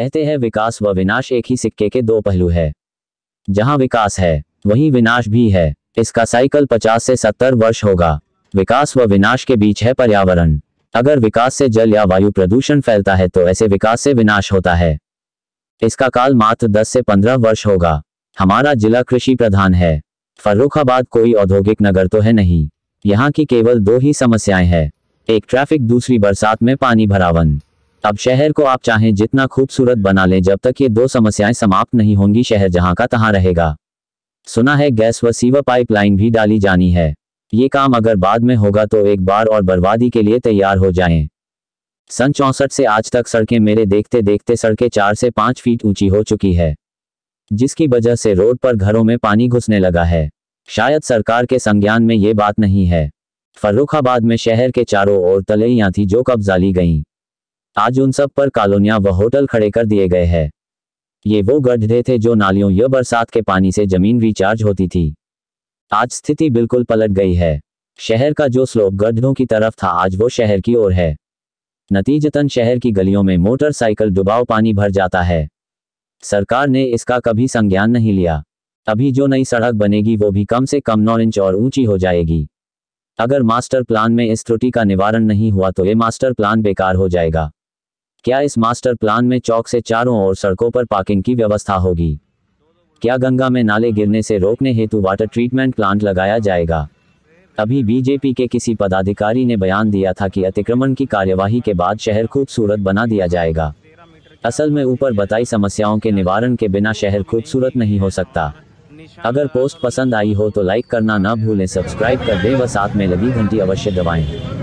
कहते हैं विकास व विनाश एक ही सिक्के के दो पहलू है जहां विकास है वहीं विनाश भी है इसका साइकिल 50 से 70 वर्ष होगा विकास व विनाश के बीच है पर्यावरण अगर विकास से जल या वायु प्रदूषण फैलता है तो ऐसे विकास से विनाश होता है इसका काल मात्र 10 से 15 वर्ष होगा हमारा जिला कृषि प्रधान है फर्रुखाबाद कोई औद्योगिक नगर तो है नहीं यहाँ की केवल दो ही समस्याएं हैं एक ट्रैफिक दूसरी बरसात में पानी भरावन अब शहर को आप चाहें जितना खूबसूरत बना लें जब तक ये दो समस्याएं समाप्त नहीं होंगी शहर जहां का तहां रहेगा सुना है गैस व सीवा पाइपलाइन भी डाली जानी है ये काम अगर बाद में होगा तो एक बार और बर्बादी के लिए तैयार हो जाएं। सन चौसठ से आज तक सड़कें मेरे देखते देखते सड़कें चार से पांच फीट ऊंची हो चुकी है जिसकी वजह से रोड पर घरों में पानी घुसने लगा है शायद सरकार के संज्ञान में ये बात नहीं है फर्रुखाबाद में शहर के चारों ओर तलैयाँ थी जो कब्जा ली गईं आज उन सब पर कॉलोनियां व होटल खड़े कर दिए गए हैं ये वो गड्ढे थे जो नालियों या बरसात के पानी से जमीन रिचार्ज होती थी आज स्थिति बिल्कुल पलट गई है शहर का जो स्लोप गड्ढों की तरफ था आज वो शहर की ओर है नतीजतन शहर की गलियों में मोटरसाइकिल डुबाव पानी भर जाता है सरकार ने इसका कभी संज्ञान नहीं लिया अभी जो नई सड़क बनेगी वो भी कम से कम नौ इंच और ऊंची हो जाएगी अगर मास्टर प्लान में इस त्रुटि का निवारण नहीं हुआ तो ये मास्टर प्लान बेकार हो जाएगा क्या इस मास्टर प्लान में चौक से चारों ओर सड़कों पर पार्किंग की व्यवस्था होगी क्या गंगा में नाले गिरने से रोकने हेतु वाटर ट्रीटमेंट प्लांट लगाया जाएगा अभी बीजेपी के किसी पदाधिकारी ने बयान दिया था कि अतिक्रमण की कार्यवाही के बाद शहर खूबसूरत बना दिया जाएगा असल में ऊपर बताई समस्याओं के निवारण के बिना शहर खूबसूरत नहीं हो सकता अगर पोस्ट पसंद आई हो तो लाइक करना न भूलें सब्सक्राइब कर दें व साथ में लगी घंटी अवश्य दबाएं